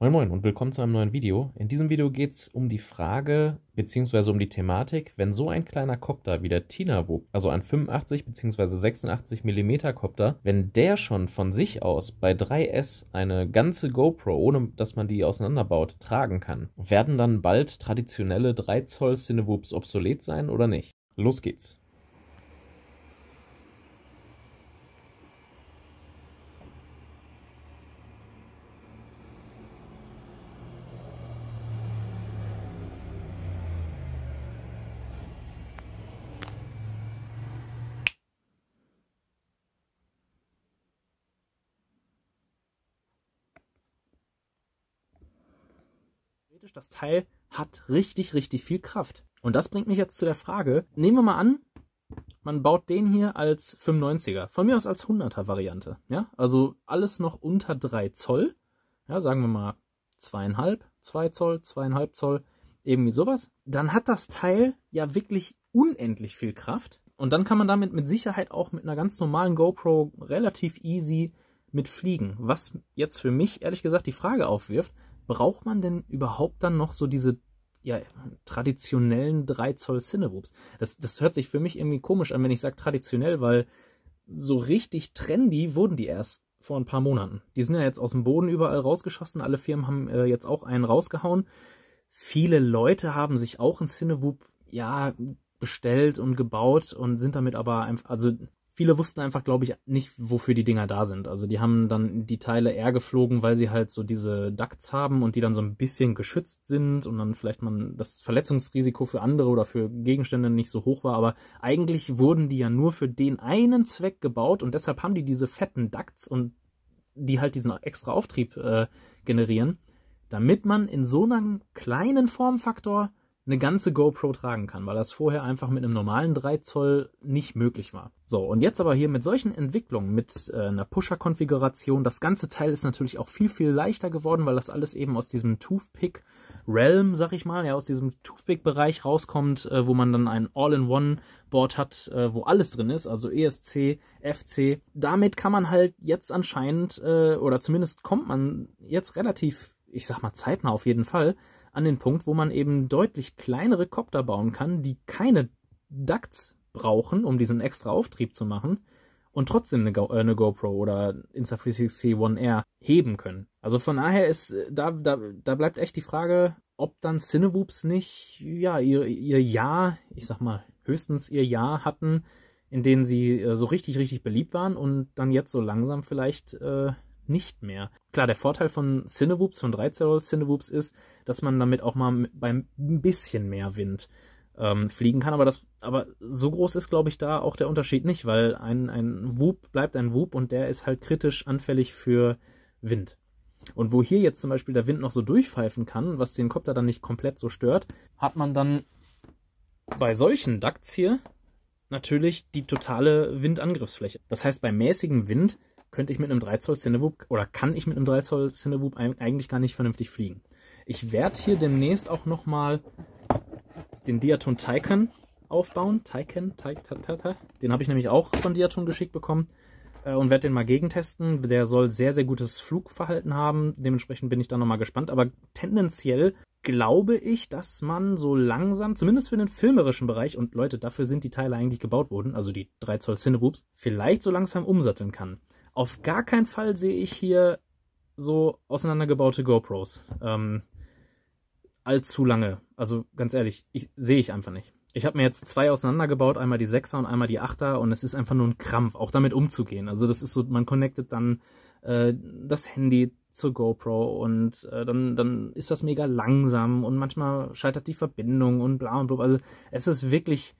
Moin Moin und willkommen zu einem neuen Video. In diesem Video geht es um die Frage bzw. um die Thematik, wenn so ein kleiner Kopter wie der Tinavo, also ein 85 bzw. 86 mm Kopter, wenn der schon von sich aus bei 3S eine ganze GoPro, ohne dass man die auseinanderbaut, tragen kann, werden dann bald traditionelle 3 Zoll Cinewoops obsolet sein oder nicht? Los geht's! theoretisch, das Teil hat richtig, richtig viel Kraft. Und das bringt mich jetzt zu der Frage, nehmen wir mal an, man baut den hier als 95er, von mir aus als 100er Variante, ja? Also alles noch unter 3 Zoll, ja, sagen wir mal 2,5, 2 Zoll, 2,5 Zoll, irgendwie sowas. Dann hat das Teil ja wirklich unendlich viel Kraft und dann kann man damit mit Sicherheit auch mit einer ganz normalen GoPro relativ easy mitfliegen. Was jetzt für mich ehrlich gesagt die Frage aufwirft, braucht man denn überhaupt dann noch so diese ja, traditionellen 3 Zoll Cinewoops? Das, das hört sich für mich irgendwie komisch an, wenn ich sage traditionell, weil so richtig trendy wurden die erst vor ein paar Monaten. Die sind ja jetzt aus dem Boden überall rausgeschossen. Alle Firmen haben äh, jetzt auch einen rausgehauen. Viele Leute haben sich auch ein Cinewoop ja bestellt und gebaut und sind damit aber einfach, also viele wussten einfach, glaube ich, nicht, wofür die Dinger da sind. Also die haben dann die Teile eher geflogen, weil sie halt so diese Ducts haben und die dann so ein bisschen geschützt sind und dann vielleicht man das Verletzungsrisiko für andere oder für Gegenstände nicht so hoch war. Aber eigentlich wurden die ja nur für den einen Zweck gebaut und deshalb haben die diese fetten Ducts und die halt diesen extra Auftrieb äh, generieren, damit man in so einem kleinen Formfaktor eine ganze GoPro tragen kann, weil das vorher einfach mit einem normalen 3 Zoll nicht möglich war. So, und jetzt aber hier mit solchen Entwicklungen, mit äh, einer Pusher-Konfiguration, das ganze Teil ist natürlich auch viel, viel leichter geworden, weil das alles eben aus diesem Toothpick Realm, sag ich mal, ja, aus diesem Toothpick-Bereich rauskommt, äh, wo man dann ein All-in-One-Board hat, äh, wo alles drin ist, also ESC, FC. Damit kann man halt jetzt anscheinend, äh, oder zumindest kommt man jetzt relativ, ich sag mal zeitnah auf jeden Fall, an den Punkt, wo man eben deutlich kleinere Kopter bauen kann, die keine Ducts brauchen, um diesen extra Auftrieb zu machen und trotzdem eine, Go äh, eine GoPro oder Insta360 One R heben können. Also von daher ist äh, da, da, da bleibt echt die Frage, ob dann Cinewoops nicht ja ihr, ihr Jahr, ich sag mal höchstens ihr Jahr hatten, in denen sie äh, so richtig richtig beliebt waren und dann jetzt so langsam vielleicht äh, nicht mehr. Klar, der Vorteil von Cinewoops, von 13-Zoll Cinewoops ist, dass man damit auch mal beim ein bisschen mehr Wind ähm, fliegen kann, aber das, aber so groß ist, glaube ich, da auch der Unterschied nicht, weil ein, ein Whoop bleibt ein Whoop und der ist halt kritisch anfällig für Wind. Und wo hier jetzt zum Beispiel der Wind noch so durchpfeifen kann, was den Kopter dann nicht komplett so stört, hat man dann bei solchen Ducts hier natürlich die totale Windangriffsfläche. Das heißt, bei mäßigem Wind könnte ich mit einem 3 Zoll Cinewoop oder kann ich mit einem 3 Zoll Cinewoop eigentlich gar nicht vernünftig fliegen. Ich werde hier demnächst auch nochmal den Diaton Taycan aufbauen. Taycan, Tay, ta, Den habe ich nämlich auch von Diaton geschickt bekommen äh, und werde den mal gegentesten. Der soll sehr, sehr gutes Flugverhalten haben. Dementsprechend bin ich da nochmal gespannt. Aber tendenziell glaube ich, dass man so langsam, zumindest für den filmerischen Bereich, und Leute, dafür sind die Teile eigentlich gebaut worden, also die 3 Zoll Cinewoops, vielleicht so langsam umsatteln kann. Auf gar keinen Fall sehe ich hier so auseinandergebaute GoPros. Ähm, allzu lange. Also ganz ehrlich, ich, sehe ich einfach nicht. Ich habe mir jetzt zwei auseinandergebaut, einmal die 6er und einmal die 8er und es ist einfach nur ein Krampf, auch damit umzugehen. Also das ist so, man connectet dann äh, das Handy zur GoPro und äh, dann, dann ist das mega langsam und manchmal scheitert die Verbindung und bla und bla. Also es ist wirklich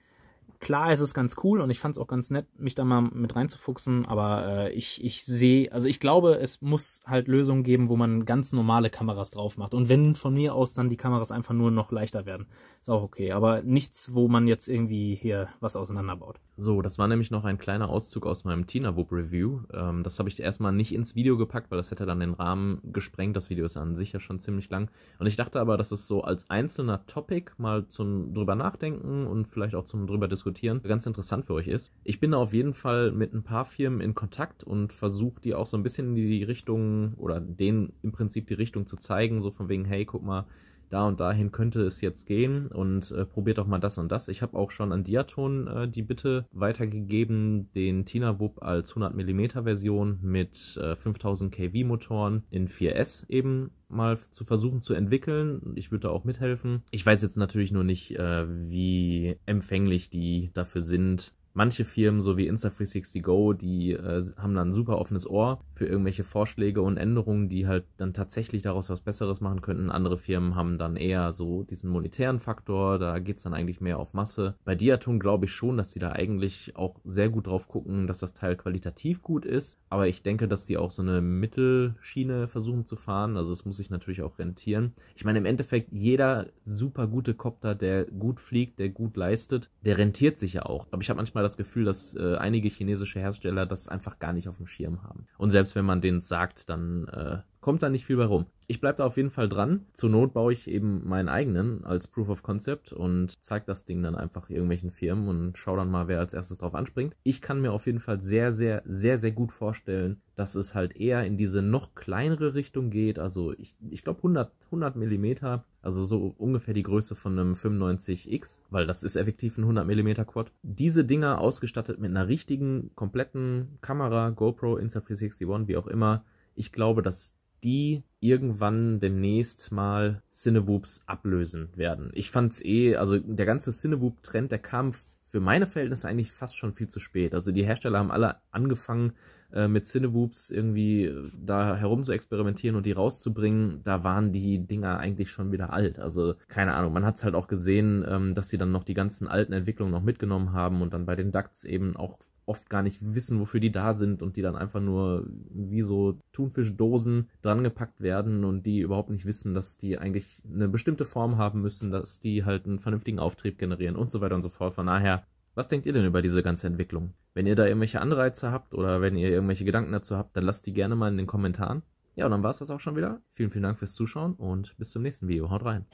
klar ist es ganz cool und ich fand es auch ganz nett, mich da mal mit reinzufuchsen, aber äh, ich, ich sehe, also ich glaube, es muss halt Lösungen geben, wo man ganz normale Kameras drauf macht. Und wenn von mir aus dann die Kameras einfach nur noch leichter werden, ist auch okay. Aber nichts, wo man jetzt irgendwie hier was auseinanderbaut. So, das war nämlich noch ein kleiner Auszug aus meinem Tinawoop Review. Ähm, das habe ich erstmal nicht ins Video gepackt, weil das hätte dann den Rahmen gesprengt. Das Video ist an sich ja schon ziemlich lang. Und ich dachte aber, dass es so als einzelner Topic mal zum drüber nachdenken und vielleicht auch zum drüber diskutieren diskutieren, ganz interessant für euch ist. Ich bin da auf jeden Fall mit ein paar Firmen in Kontakt und versuche die auch so ein bisschen in die Richtung oder denen im Prinzip die Richtung zu zeigen, so von wegen, hey, guck mal, da und dahin könnte es jetzt gehen und äh, probiert doch mal das und das. Ich habe auch schon an Diaton äh, die Bitte weitergegeben, den Tina Wub als 100mm Version mit äh, 5000 kW Motoren in 4S eben mal zu versuchen zu entwickeln. Ich würde da auch mithelfen. Ich weiß jetzt natürlich nur nicht, äh, wie empfänglich die dafür sind manche Firmen, so wie Insta360Go, die äh, haben da ein super offenes Ohr für irgendwelche Vorschläge und Änderungen, die halt dann tatsächlich daraus was Besseres machen könnten. Andere Firmen haben dann eher so diesen monetären Faktor, da geht es dann eigentlich mehr auf Masse. Bei Diaton glaube ich schon, dass sie da eigentlich auch sehr gut drauf gucken, dass das Teil qualitativ gut ist, aber ich denke, dass die auch so eine Mittelschiene versuchen zu fahren, also es muss sich natürlich auch rentieren. Ich meine, im Endeffekt, jeder super gute Copter, der gut fliegt, der gut leistet, der rentiert sich ja auch. Aber ich habe manchmal das Gefühl, dass äh, einige chinesische Hersteller das einfach gar nicht auf dem Schirm haben. Und selbst selbst wenn man denen sagt, dann äh, kommt da nicht viel bei rum. Ich bleibe da auf jeden Fall dran. Zur Not baue ich eben meinen eigenen als Proof of Concept und zeige das Ding dann einfach irgendwelchen Firmen und schaue dann mal, wer als erstes drauf anspringt. Ich kann mir auf jeden Fall sehr, sehr, sehr, sehr gut vorstellen, dass es halt eher in diese noch kleinere Richtung geht. Also ich, ich glaube 100, 100 Millimeter, also so ungefähr die Größe von einem 95X, weil das ist effektiv ein 100 Millimeter Quad. Diese Dinger ausgestattet mit einer richtigen, kompletten Kamera, GoPro, Insta361, wie auch immer. Ich glaube, dass die irgendwann demnächst mal Cinewoops ablösen werden. Ich fand es eh, also der ganze Cinewoop-Trend, der kam für meine Verhältnisse eigentlich fast schon viel zu spät. Also die Hersteller haben alle angefangen äh, mit Cinewoops irgendwie äh, da herum zu experimentieren und die rauszubringen. Da waren die Dinger eigentlich schon wieder alt. Also keine Ahnung, man hat es halt auch gesehen, ähm, dass sie dann noch die ganzen alten Entwicklungen noch mitgenommen haben und dann bei den Ducts eben auch oft gar nicht wissen, wofür die da sind und die dann einfach nur wie so Thunfischdosen drangepackt werden und die überhaupt nicht wissen, dass die eigentlich eine bestimmte Form haben müssen, dass die halt einen vernünftigen Auftrieb generieren und so weiter und so fort. Von daher, was denkt ihr denn über diese ganze Entwicklung? Wenn ihr da irgendwelche Anreize habt oder wenn ihr irgendwelche Gedanken dazu habt, dann lasst die gerne mal in den Kommentaren. Ja, und dann war es das auch schon wieder. Vielen, vielen Dank fürs Zuschauen und bis zum nächsten Video. Haut rein.